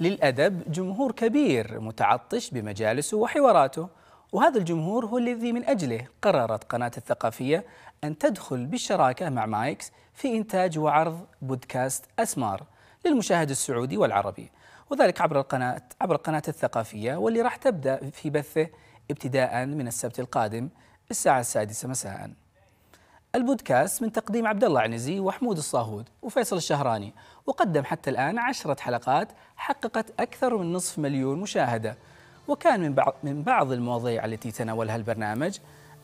للأدب جمهور كبير متعطش بمجالسه وحواراته وهذا الجمهور هو الذي من أجله قررت قناة الثقافية أن تدخل بالشراكة مع مايكس في إنتاج وعرض بودكاست أسمار للمشاهد السعودي والعربي وذلك عبر القناة عبر قناة الثقافية واللي راح تبدأ في بثه ابتداء من السبت القادم الساعة السادسة مساءً البودكاست من تقديم عبد الله عنزي وحمود الصاهود وفيصل الشهراني وقدم حتى الآن عشرة حلقات حققت أكثر من نصف مليون مشاهدة وكان من بعض من بعض المواضيع التي تناولها البرنامج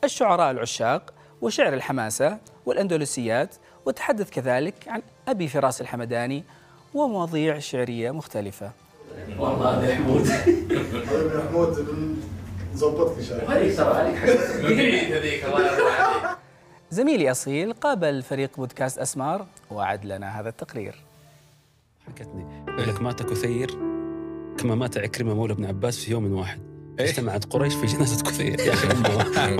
الشعراء العشاق وشعر الحماسة والأندلسيات وتحدث كذلك عن أبي فراس الحمداني ومواضيع شعرية مختلفة والله يا حمود حمود شاء الله عليك ترى عليك هذيك الله يرضى عليك زميلي أصيل قابل فريق بودكاست أسمار وأعد لنا هذا التقرير حكتني يقول لك مات كثير كما مات عكرمة مولى بن عباس في يوم واحد إيه. اجتمعت قريش في جنازة كثير يا أخي إيه.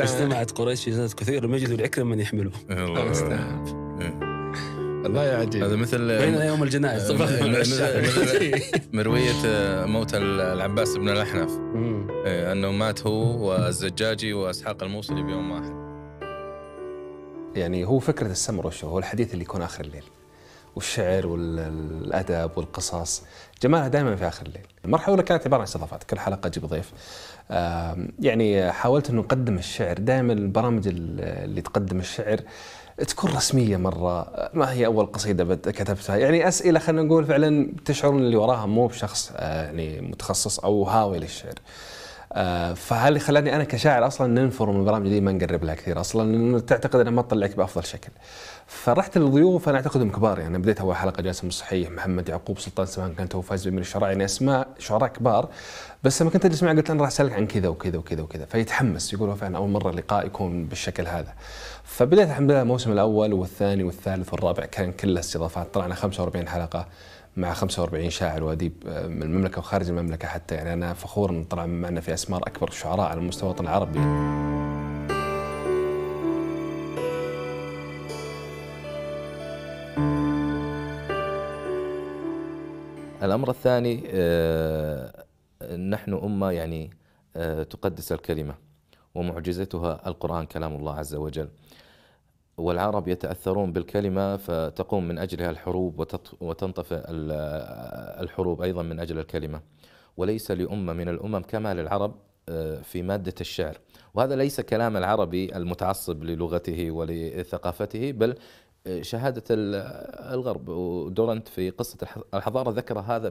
اجتمعت قريش في جنازة كثير لم يجدوا لعكرمة من يحمله الله يا إيه. عجيب هذا مثل بين يوم الجنائز مروية آه، موت العباس بن الأحنف أنه مات هو والزجاجي وأسحاق الموصلي بيوم واحد يعني هو فكره السمر والشو هو الحديث اللي يكون اخر الليل والشعر والادب والقصص جمالها دائما في اخر الليل المرحله الاولى كانت عباره عن استضافات كل حلقه اجيب ضيف يعني حاولت انه اقدم الشعر دائما البرامج اللي تقدم الشعر تكون رسمية مرة ما هي أول قصيدة كتبتها يعني أسئلة خلينا نقول فعلا تشعرون اللي وراها مو بشخص آه، يعني متخصص أو هاوي للشعر فهل خلاني انا كشاعر اصلا ننفر من البرامج دي ما نقرب لها كثير اصلا تعتقد انها ما تطلعك بافضل شكل. فرحت للضيوف انا اعتقدهم كبار يعني بديت اول حلقه جاسم الصحيح محمد يعقوب سلطان سمان كان تو فاز من الشعراء يعني اسماء شعراء كبار بس لما كنت اجلس معه قلت انا راح اسالك عن كذا وكذا وكذا وكذا فيتحمس يقول فعلا اول مره لقاء يكون بالشكل هذا. فبديت الحمد لله الموسم الاول والثاني والثالث والرابع كان كله استضافات طلعنا 45 حلقه مع 45 شاعر واديب آه، من المملكه وخارج المملكه حتى يعني انا فخور ان طلع معنا في اسمار اكبر الشعراء على مستوى الوطن العربي. الامر الثاني آه، نحن امه يعني آه، تقدس الكلمه ومعجزتها القران كلام الله عز وجل. والعرب يتأثرون بالكلمة فتقوم من أجلها الحروب وتنطفئ الحروب أيضا من أجل الكلمة وليس لأمة من الأمم كما للعرب آه، في مادة الشعر وهذا ليس كلام العربي المتعصب للغته ولثقافته بل آه، شهادة الغرب ودورنت في قصة الحضارة ذكر هذا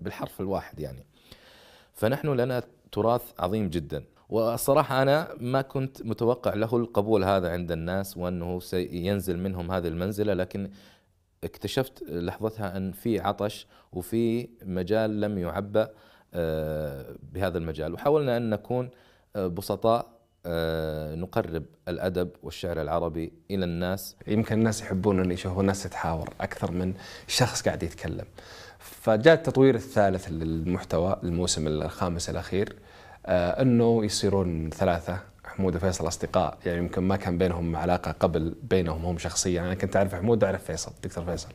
بالحرف الواحد يعني فنحن لنا تراث عظيم جدا والصراحة أنا ما كنت متوقع له القبول هذا عند الناس وأنه سينزل منهم هذه المنزلة لكن اكتشفت لحظتها أن في عطش وفي مجال لم يعبأ آه، بهذا المجال وحاولنا أن نكون آه، بسطاء آه، نقرب الادب والشعر العربي الى الناس يمكن الناس يحبون ان يشوفوا الناس تتحاور اكثر من شخص قاعد يتكلم فجاء التطوير الثالث للمحتوى الموسم الخامس الاخير آه، انه يصيرون ثلاثه حمود وفيصل اصدقاء يعني يمكن ما كان بينهم علاقه قبل بينهم هم شخصيا انا كنت اعرف حمود واعرف فيصل دكتور فيصل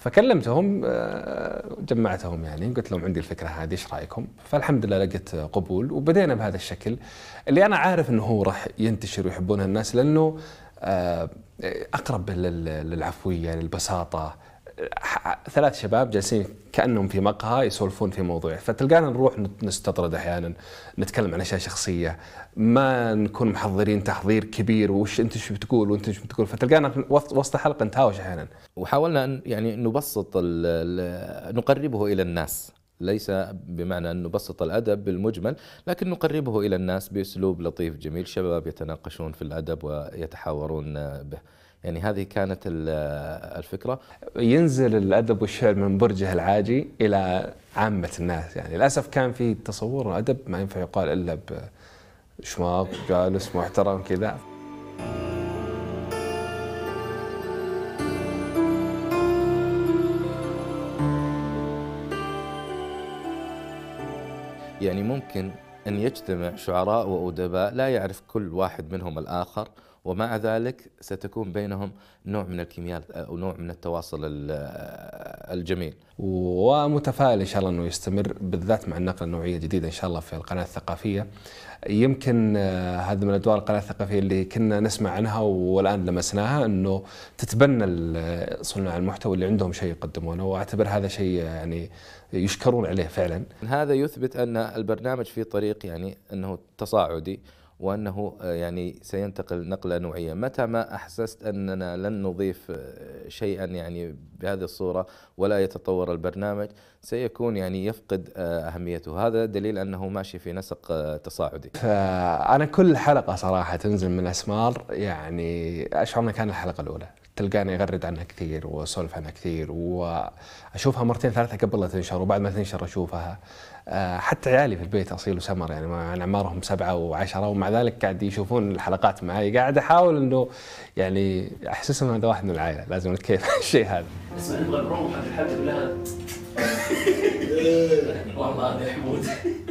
فكلمتهم آه، جمعتهم يعني قلت لهم عندي الفكره هذه ايش رايكم؟ فالحمد لله لقيت قبول وبدينا بهذا الشكل اللي انا عارف انه هو راح ينتشر ويحبونه الناس لانه آه، اقرب للعفويه للبساطه ثلاث شباب جالسين كانهم في مقهى يسولفون في موضوع فتلقانا نروح نستطرد احيانا نتكلم عن اشياء شخصيه ما نكون محضرين تحضير كبير وش انت شو بتقول وانت شو بتقول فتلقانا وسط الحلقه نتهاوش احيانا وحاولنا ان يعني نبسط نقربه الى الناس ليس بمعنى أن نبسط الأدب بالمجمل لكن نقربه إلى الناس بأسلوب لطيف جميل شباب يتناقشون في الأدب ويتحاورون به يعني هذه كانت الفكرة ينزل الأدب والشعر من برجه العاجي إلى عامة الناس يعني للأسف كان في تصور الأدب ما ينفع يقال إلا بشماغ جالس محترم كذا يعني ممكن أن يجتمع شعراء وأدباء لا يعرف كل واحد منهم الآخر ومع ذلك ستكون بينهم نوع من الكيمياء او نوع من التواصل آه، الجميل. ومتفائل ان شاء الله انه يستمر بالذات مع النقله النوعيه الجديده ان شاء الله في القناه الثقافيه. يمكن آه، هذا من ادوار القناه الثقافيه اللي كنا نسمع عنها والان لمسناها انه تتبنى آه، صناع المحتوى اللي عندهم شيء يقدمونه واعتبر هذا شيء يعني يشكرون عليه فعلا. هذا يثبت ان البرنامج في طريق يعني انه تصاعدي وأنه آه، يعني سينتقل نقلة نوعية متى ما أحسست أننا لن نضيف آه، شيئا يعني بهذه الصورة ولا يتطور البرنامج سيكون يعني يفقد آه، أهميته هذا دليل أنه ماشي في نسق تصاعدي فأنا كل حلقة صراحة تنزل من أسمار يعني أشعر أنها كان الحلقة الأولى تلقاني اغرد عنها كثير واسولف عنها كثير واشوفها مرتين ثلاثه قبل لا تنشر وبعد ما تنشر اشوفها آه، حتى عيالي في البيت اصيل وسمر يعني انا يعني اعمارهم سبعه وعشره ومع ذلك قاعد يشوفون الحلقات معي قاعد احاول انه يعني احسسهم هذا واحد من العائله لازم كيف الشيء هذا. بس نبغى بروحه في والله هذا حمود